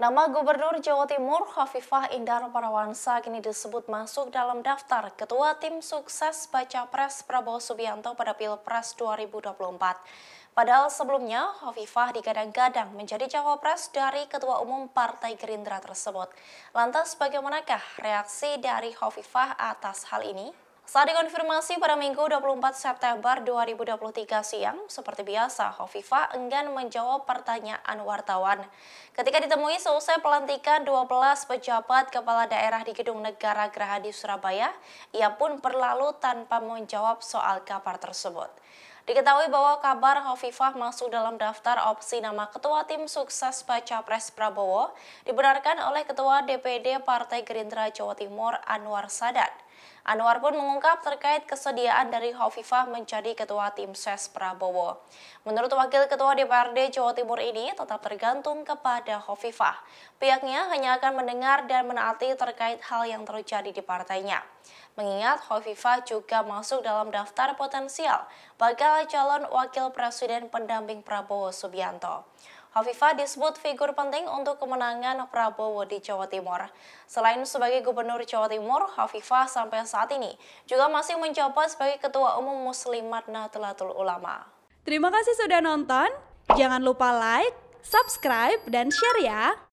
Nama Gubernur Jawa Timur Hovifah Indar Parawansa kini disebut masuk dalam daftar Ketua Tim Sukses Baca Pres Prabowo Subianto pada Pilpres 2024. Padahal sebelumnya, Hovifah digadang-gadang menjadi cawapres dari Ketua Umum Partai Gerindra tersebut. Lantas bagaimanakah reaksi dari Hovifah atas hal ini? Saat dikonfirmasi pada Minggu 24 September 2023 siang, seperti biasa, Hovifa enggan menjawab pertanyaan wartawan. Ketika ditemui selesai pelantikan 12 pejabat kepala daerah di Gedung Negara Gerahadi Surabaya, ia pun berlalu tanpa menjawab soal kabar tersebut. Diketahui bahwa kabar Hovifah masuk dalam daftar opsi nama Ketua Tim Sukses Baca Pres Prabowo dibenarkan oleh Ketua DPD Partai Gerindra Jawa Timur Anwar Sadat. Anwar pun mengungkap terkait kesediaan dari Hovifah menjadi Ketua Tim Ses Prabowo. Menurut Wakil Ketua DPRD Jawa Timur ini tetap tergantung kepada Hovifah. Pihaknya hanya akan mendengar dan menaati terkait hal yang terjadi di partainya. Mengingat Hovifah juga masuk dalam daftar potensial, bahkan adalah calon wakil presiden pendamping Prabowo Subianto. Hovifa disebut figur penting untuk kemenangan Prabowo di Jawa Timur. Selain sebagai gubernur Jawa Timur, Hovifa sampai saat ini juga masih menjabat sebagai Ketua Umum Muslimat Nahdlatul Ulama. Terima kasih sudah nonton. Jangan lupa like, subscribe, dan share ya.